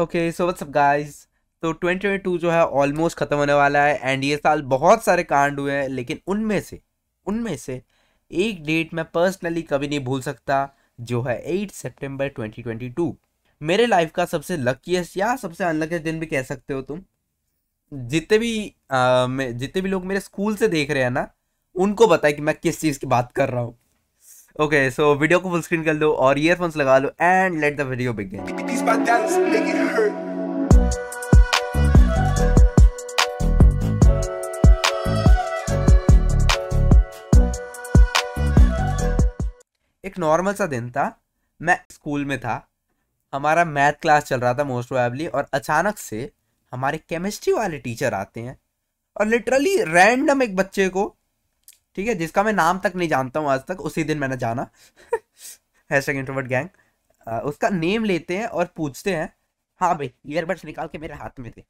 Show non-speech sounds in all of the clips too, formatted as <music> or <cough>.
okay so what's up guys तो 2022 जो है ऑलमोस्ट ख़त्म होने वाला है एंड ये साल बहुत सारे कांड हुए हैं लेकिन उनमें से उनमें से एक डेट मैं पर्सनली कभी नहीं भूल सकता जो है 8 सितंबर 2022 मेरे लाइफ का सबसे लकीस्ट या सबसे अनलकीस्ट दिन भी कह सकते हो तुम जितने भी जितने भी लोग मेरे स्कूल से देख रहे हैं ना उनको बताए कि मैं किस चीज़ की बात कर रहा हूँ ओके सो वीडियो को फुल स्क्रीन कर दो और ईयरफोन्स लगा लो and let the video begin एक नॉर्मल सा दिन था मैं स्कूल में था हमारा मैथ क्लास चल रहा था मोस्ट प्रोबेबली और अचानक से हमारे केमिस्ट्री वाले टीचर आते हैं और लिटरली रैंडम एक बच्चे को ठीक है जिसका मैं नाम तक नहीं जानता हूँ आज तक उसी दिन मैंने जाना हैशटैग इंट्रोवर्ट गैंग उसका नेम लेते हैं और पूछते हैं हाँ भाई ईयरबड्स निकाल के मेरे हाथ में थे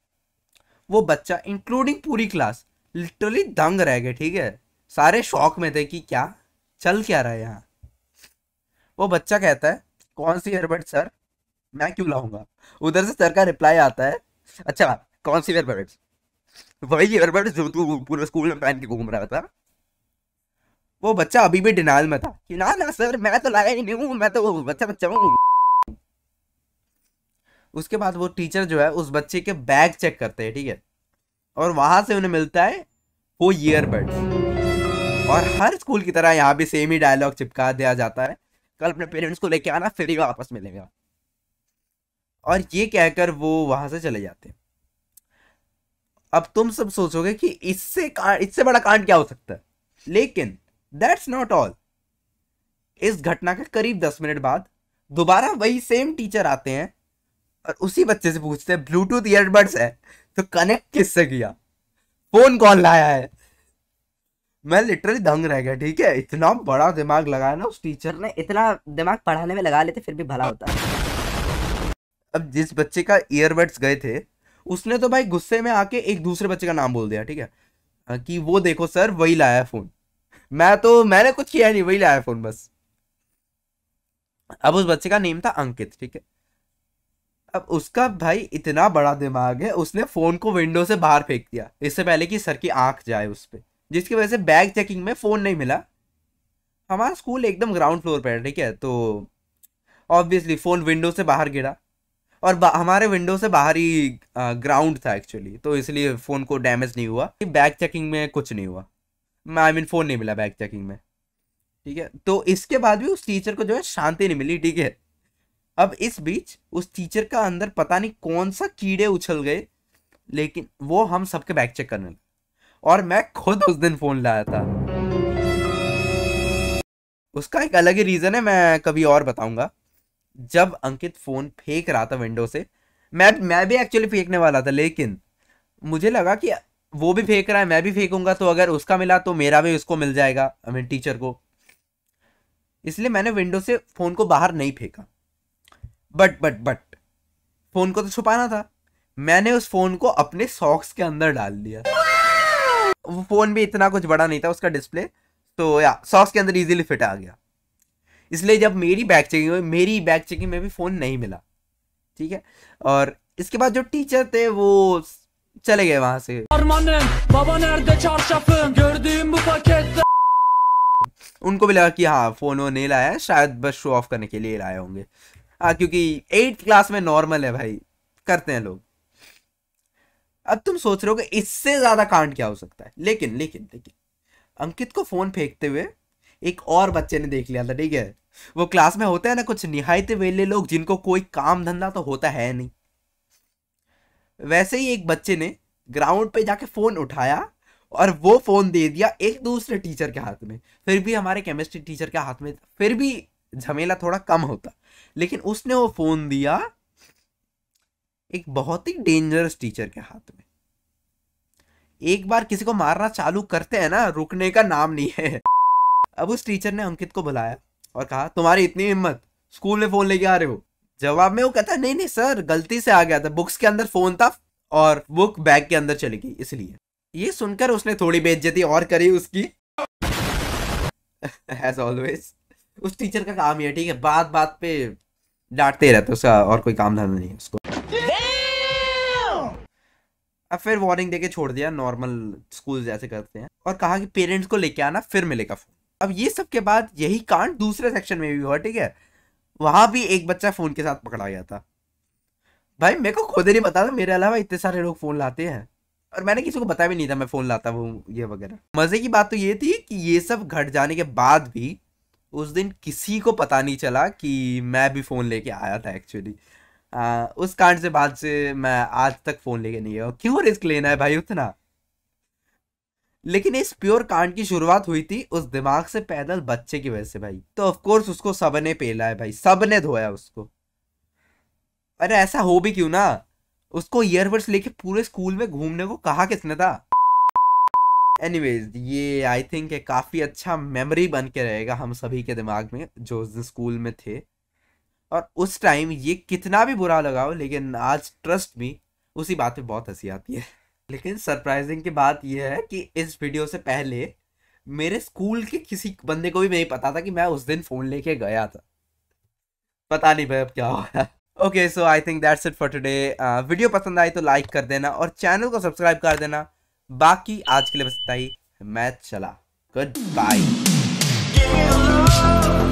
वो बच्चा इंक्लूडिंग पूरी क्लास लिटरली दंग रह गए ठीक है सारे शौक में थे कि क्या चल क्या रहा है यहाँ वो बच्चा कहता है कौन सी ईयरबड सर मैं क्यों लाऊंगा उधर से सर का रिप्लाई आता है अच्छा कौन सी ईयरबड्स वही ईयरबड्स जो तू पूरे स्कूल में पहन के घूम रहा था वो बच्चा अभी भी डिनाल में था कि ना ना सर मैं तो लाया ही नहीं हूँ मैं तो बच्चा बच्चा हूँ उसके बाद वो टीचर जो है उस बच्चे के बैग चेक करते हैं ठीक है और वहां से उन्हें मिलता है वो ईयरबड्स और हर स्कूल की तरह यहाँ भी सेम ही डायलॉग चिपका दिया जाता है कल अपने पेरेंट्स को लेके आना फिर ही वापस मिलेगा और ये कहकर वो वहां से चले जाते हैं अब तुम सब सोचोगे कि इससे इससे बड़ा कांड क्या हो सकता है लेकिन दैट्स नॉट ऑल इस घटना के करीब दस मिनट बाद दोबारा वही सेम टीचर आते हैं और उसी बच्चे से पूछते हैं ब्लूटूथ ईयरबड्स है तो कनेक्ट किससे किया फोन कॉल लाया है मैं लिटरली दंग रह गया ठीक है इतना बड़ा दिमाग लगाया ना उस टीचर ने इतना दिमाग पढ़ाने में लगा लेते फिर भी भला होता अब जिस बच्चे का ईयरबड्स गए थे उसने तो भाई गुस्से में आके एक दूसरे बच्चे का नाम बोल दिया ठीक है कि वो देखो सर वही लाया है फोन मैं तो मैंने कुछ किया नहीं वही लाया फोन बस अब उस बच्चे का नेम था अंकित ठीक है अब उसका भाई इतना बड़ा दिमाग है उसने फोन को विंडो से बाहर फेंक दिया इससे पहले कि सर की आंख जाए उस पर जिसकी वजह से बैग चेकिंग में फोन नहीं मिला हमारा स्कूल एकदम ग्राउंड फ्लोर पर है ठीक है तो ऑब्वियसली फोन विंडो से बाहर गिरा और हमारे विंडो से बाहर ही ग्राउंड था एक्चुअली तो इसलिए फोन को डैमेज नहीं हुआ बैग चेकिंग में कुछ नहीं हुआ आई मीन फ़ोन नहीं मिला बैग चेकिंग में ठीक है तो इसके बाद भी उस टीचर को जो है शांति नहीं मिली ठीक है अब इस बीच उस टीचर का अंदर पता नहीं कौन सा कीड़े उछल गए लेकिन वो हम सबके बैग चेक करने लगे और मैं खुद उस दिन फ़ोन लाया था उसका एक अलग ही रीज़न है मैं कभी और बताऊंगा जब अंकित फ़ोन फेंक रहा था विंडो से मैं मैं भी एक्चुअली फेंकने वाला था लेकिन मुझे लगा कि वो भी फेंक रहा है मैं भी फेंकूंगा तो अगर उसका मिला तो मेरा भी उसको मिल जाएगा आई मीन टीचर को इसलिए मैंने विंडो से फ़ोन को बाहर नहीं फेंका बट बट बट फ़ोन को तो छुपाना था मैंने उस फ़ोन को अपने सॉक्स के अंदर डाल दिया वो फ़ोन भी इतना कुछ बड़ा नहीं था उसका डिस्प्ले तो या सॉक्स के अंदर इजीली फिट आ गया इसलिए जब मेरी बैग चेकिंग हुई मेरी बैग चेकिंग में भी फ़ोन नहीं मिला ठीक है और इसके बाद जो टीचर थे वो चले गए वहां से उनको भी लगा कि हाँ फोन वो नहीं लाया शायद बस शो ऑफ करने के लिए लाए होंगे हाँ क्योंकि एट्थ क्लास में नॉर्मल है भाई करते हैं लोग अब तुम सोच रहे हो कि इससे ज्यादा कांड क्या हो सकता है लेकिन लेकिन लेकिन अंकित को फोन फेंकते हुए एक और बच्चे ने देख लिया था ठीक है वो क्लास में होते हैं ना कुछ निहायते वेले लोग जिनको कोई काम धंधा तो होता है नहीं वैसे ही एक बच्चे ने ग्राउंड पे जाके फ़ोन उठाया और वो फ़ोन दे दिया एक दूसरे टीचर के हाथ में फिर भी हमारे केमिस्ट्री टीचर के हाथ में फिर भी झमेला थोड़ा कम होता लेकिन उसने वो फ़ोन दिया एक बहुत ही डेंजरस टीचर के हाथ में एक बार किसी को मारना चालू करते हैं ना रुकने का नाम नहीं है अब उस टीचर ने अंकित को बुलाया और कहा तुम्हारी इतनी हिम्मत स्कूल में फ़ोन लेके आ रहे हो जवाब में वो कहता है नहीं नहीं सर गलती से आ गया था बुक्स के अंदर फोन था और बुक बैग के अंदर चली गई इसलिए ये सुनकर उसने थोड़ी बेइज्जती और करी उसकी एज <laughs> ऑलवेज उस टीचर का काम ही है ठीक है बात बात पे डांटते रहते उसका और कोई काम धंधा नहीं है उसको अब फिर वार्निंग देके छोड़ दिया नॉर्मल स्कूल जैसे करते हैं और कहा कि पेरेंट्स को लेके आना फिर मिलेगा फोन अब ये सब के बाद यही कांड दूसरे सेक्शन में भी हुआ ठीक है वहां भी एक बच्चा फोन के साथ पकड़ा गया था भाई मेरे को खुद नहीं पता था मेरे अलावा इतने सारे लोग फोन लाते हैं और मैंने किसी को बताया भी नहीं था मैं फोन लाता हूँ ये वगैरह मजे की बात तो ये थी कि ये सब घट जाने के बाद भी उस दिन किसी को पता नहीं चला कि मैं भी फ़ोन लेके आया था एक्चुअली उस कांड से बाद से मैं आज तक फ़ोन लेके नहीं आया क्यों रिस्क लेना है भाई उतना लेकिन इस प्योर कांड की शुरुआत हुई थी उस दिमाग से पैदल बच्चे की वजह से भाई तो ऑफकोर्स उसको सबने पेला है भाई सबने धोया उसको अरे ऐसा हो भी क्यों ना उसको ईयरबड्स लेके पूरे स्कूल में घूमने को कहा किसने था एनीवेज ये आई थिंक काफ़ी अच्छा मेमोरी बन के रहेगा हम सभी के दिमाग में जो उस दिन स्कूल में थे और उस टाइम ये कितना भी बुरा लगा हो लेकिन आज ट्रस्ट भी उसी बात पे बहुत हंसी आती है लेकिन सरप्राइजिंग की बात यह है कि इस वीडियो से पहले मेरे स्कूल के किसी बंदे को भी नहीं पता था कि मैं उस दिन फ़ोन लेके गया था पता नहीं भाई अब क्या हुआ okay so I think that's it for today video पसंद आई तो लाइक कर देना और चैनल को सब्सक्राइब कर देना बाकी आज के लिए बस इतना ही मैं चला गुड बाय